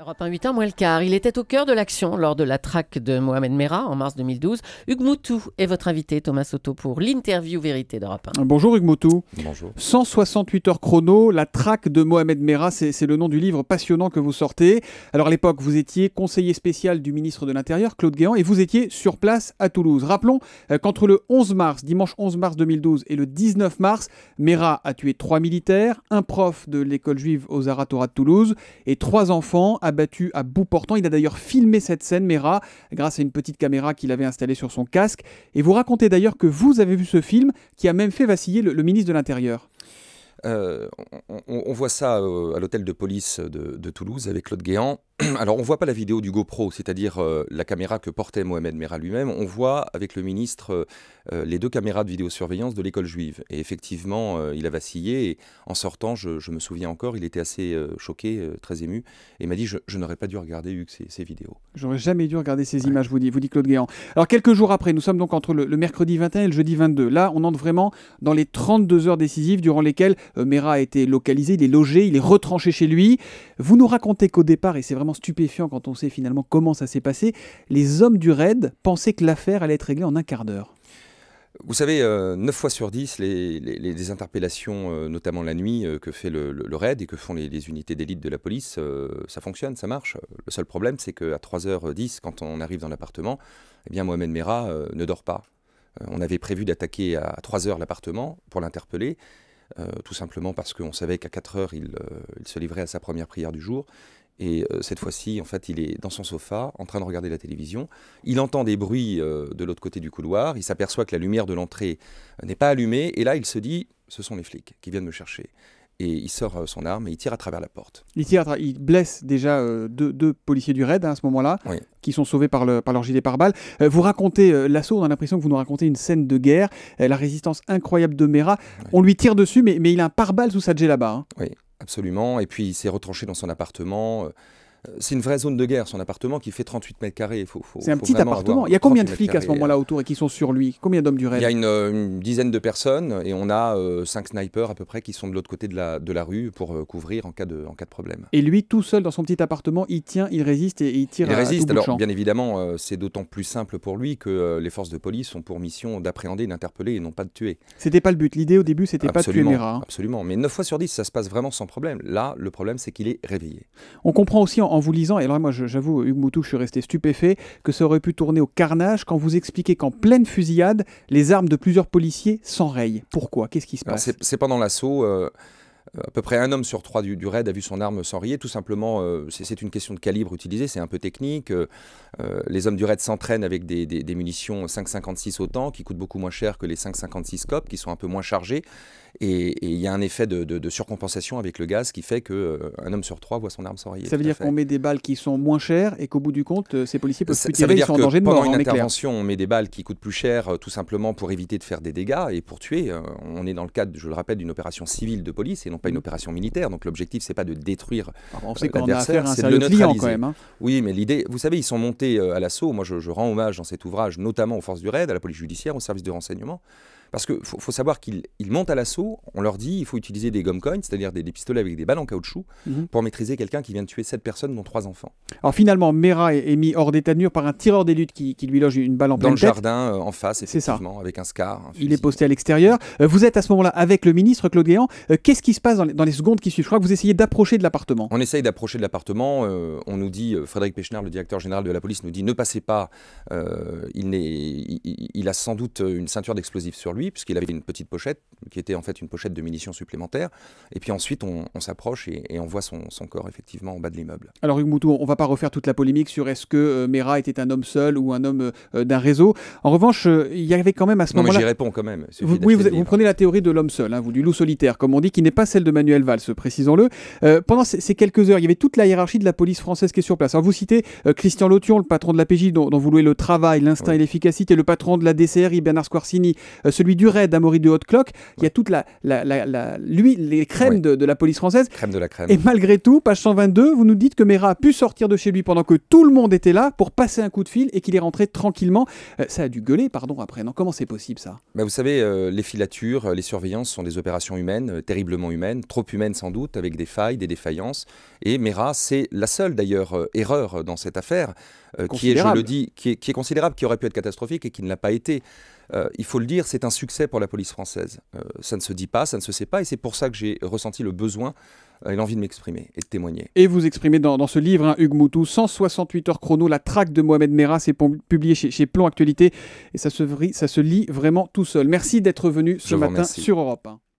Europe 1 8 ans, moins le quart. Il était au cœur de l'action lors de la traque de Mohamed Merah en mars 2012. Hugues Moutou est votre invité, Thomas Soto, pour l'interview Vérité d'Europe 1. Bonjour Hugues Bonjour. 168 heures chrono, la traque de Mohamed Merah, c'est le nom du livre passionnant que vous sortez. Alors à l'époque, vous étiez conseiller spécial du ministre de l'Intérieur, Claude Guéant, et vous étiez sur place à Toulouse. Rappelons euh, qu'entre le 11 mars, dimanche 11 mars 2012 et le 19 mars, Merah a tué trois militaires, un prof de l'école juive aux Aratora de Toulouse et trois enfants abattu à bout portant. Il a d'ailleurs filmé cette scène, Mera, grâce à une petite caméra qu'il avait installée sur son casque. Et vous racontez d'ailleurs que vous avez vu ce film, qui a même fait vaciller le, ministre de l'Intérieur. Euh, on, voit ça euh, à l'hôtel de police de, de, Toulouse avec Claude Guéant. alors on voit pas la vidéo du GoPro, c'est-à-dire euh, la caméra que portait Mohamed mera lui-même. On voit avec le ministre euh, euh, les deux caméras de vidéosurveillance de l'école juive. Et effectivement, il a vacillé. Et en sortant, je, me souviens encore, il était assez choqué, très ému, et m'a dit je, n'aurais pas dû regarder Hugues, ces, ces vidéos. J'aurais jamais dû regarder ces images, vous dit, Claude Guéant. Alors quelques jours après, nous sommes donc entre le, mercredi 21 et le jeudi 22. Là, on entre vraiment dans les 32 heures décisives durant lesquelles Merah a été localisé, il est logé, il est retranché chez lui. Vous nous racontez qu'au départ, et c'est vraiment stupéfiant quand on sait finalement comment ça s'est passé. Les hommes du raid pensaient que l'affaire allait être réglée en un quart d'heure. Vous savez, euh, neuf 9 fois sur 10, les, interpellations, euh, notamment la nuit, euh, que fait le, raid et que font les, unités d'élite de la police, ça fonctionne, ça marche. Le seul problème, c'est qu'à 3h10, quand on arrive dans l'appartement, eh bien Mohamed Merah ne dort pas. on avait prévu d'attaquer à 3h l'appartement pour l'interpeller, tout simplement parce qu'on savait qu'à 4h, il se livrait à sa première prière du jour. Et euh, cette fois-ci, en fait, il est dans son sofa, en train de regarder la télévision. Il entend des bruits euh, de l'autre côté du couloir. Il s'aperçoit que la lumière de l'entrée euh, n'est pas allumée. Et là, il se dit ce sont les flics qui viennent me chercher. Et il sort son arme et il tire à travers la porte. Il, tire il blesse déjà deux, policiers du raid hein, à ce moment-là, qui sont sauvés par, le, par leur gilet pare-balles. vous racontez l'assaut, on a l'impression que vous nous racontez une scène de guerre, la résistance incroyable de Mera. On lui tire dessus, mais, il a un pare-balles sous sa là-bas. Hein. Oui, Absolument. Et puis il s'est retranché dans son appartement. Euh, euh, c'est une vraie zone de guerre, son appartement qui fait 38 mètres carrés. c'est un petit appartement. Il y a combien de flics à ce moment-là autour et qui sont sur lui Combien d'hommes du raid Il y a euh, une, dizaine de personnes et on a euh, cinq snipers à peu près qui sont de l'autre côté de la, de la rue pour couvrir en cas, de, en cas de problème. Et lui, tout seul dans son petit appartement, il tient, il résiste et, il tire. Il résiste. À tout alors, bout champ. bien évidemment, c'est d'autant plus simple pour lui que les forces de police ont pour mission d'appréhender, d'interpeller et non pas de tuer. C'était pas le but. L'idée au début, c'était pas de tuer Mera Absolument. Mais 9 fois sur 10, ça se passe vraiment sans problème. Là, le problème, c'est qu'il est réveillé. On comprend aussi en en vous lisant, et alors moi j'avoue, Hugues Moutou, je suis resté stupéfait, que ça aurait pu tourner au carnage quand vous expliquez qu'en pleine fusillade, les armes de plusieurs policiers s'enrayent. Pourquoi Qu'est-ce qui se passe C'est pendant l'assaut. Euh, euh, à peu près un homme sur trois du, du raid a vu son arme s'enrayer. Tout simplement, euh, c'est une question de calibre utilisé, c'est un peu technique. Euh, les hommes du raid s'entraînent avec des, munitions 5,56 autant, qui coûtent beaucoup moins cher que les 5,56 COP, qui sont un peu moins chargés Et il y a un effet de, de, surcompensation avec le gaz qui fait qu'un un homme sur trois voit son arme s'enrayer. Ça veut dire qu'on met des balles qui sont moins chères et qu'au bout du compte, ces policiers peuvent tirer, en danger Pendant une intervention, on met des balles qui coûtent plus cher tout simplement pour éviter de faire des dégâts et pour tuer. on est dans le cadre, je le rappelle, d'une opération civile de police pas une opération militaire. Donc l'objectif, c'est pas de détruire euh, l'adversaire, hein, c'est de le client Quand même, hein. Oui, mais l'idée, vous savez, ils sont montés euh, à l'assaut. Moi, je rends hommage dans cet ouvrage, notamment aux forces du raid, à la police judiciaire, aux services de renseignement parce qu'il faut, savoir qu'ils montent à l'assaut, on leur dit qu'il faut utiliser des gomme coins, c'est-à-dire des, pistolets avec des balles en caoutchouc, mhm. pour maîtriser quelqu'un qui vient de tuer sept personnes, dont trois enfants. Alors finalement, Mera est, mis hors d'état de mur par un tireur des luttes qui, lui loge une balle en Dans Dans le jardin, euh, en face, effectivement, ça. avec un scar. il est posté à l'extérieur. Euh, vous êtes à ce moment-là avec le ministre Claude Guéant. Euh, qu'est-ce qui se passe dans les, secondes qui suivent Je crois que vous essayez d'approcher de l'appartement. On essaye d'approcher de l'appartement. on nous dit, Frédéric Pechner, le directeur général de la police, nous dit ne passez pas. il, il, a sans doute une ceinture d'explosifs sur lui puisqu'il avait une petite pochette, qui était en fait une pochette de munitions supplémentaires. Et puis ensuite, on, s'approche et, on voit son, corps effectivement en bas de l'immeuble. Alors, Hugues on va pas refaire toute la polémique sur est-ce que euh, Mera était un homme seul ou un homme euh, euh, d'un réseau. En revanche, il y avait quand même à ce moment-là. Non, mais j'y réponds quand même. Vous, oui, vous, prenez la théorie de l'homme seul, hein, du loup solitaire, comme on dit, qui n'est pas celle de Manuel Valls, précisons-le. pendant ces, quelques heures, il y avait toute la hiérarchie de la police française qui est sur place. Alors, vous citez Christian Lotion, le patron de la PJ, dont, vous louez le travail, l'instinct et l'efficacité, le patron de la DCRI, Bernard Squarcini, celui lui du raid, Amaury de Haute Cloque. Il y a toute la, lui, les crèmes de, la police française. Crème de la crème. Et malgré tout, page 122, vous nous dites que Mera a pu sortir de chez lui pendant que tout le monde était là pour passer un coup de fil et qu'il est rentré tranquillement. Euh, ça a dû gueuler, pardon, après. Non, comment c'est possible ça bah, Vous savez, euh, les filatures, euh, les surveillances sont des opérations humaines, terriblement humaines, trop humaines sans doute, avec des failles, des défaillances. Et Mera, c'est la seule d'ailleurs erreur dans cette affaire. Euh, qui est, le qui considérable, qui aurait pu être catastrophique et qui ne l'a pas été. Euh, il faut le dire, c'est un succès pour la police française. Euh, ça ne se dit pas, ça ne se sait pas, et c'est pour ça que j'ai ressenti le besoin et l'envie de m'exprimer et de témoigner. Et vous exprimez dans, ce livre, un hein, Hugues Moutou, 168 heures chrono, la traque de Mohamed Merah, c'est publié chez, chez, Actualité, et ça se, ça se lit vraiment tout seul. Merci d'être venu ce matin sur Europe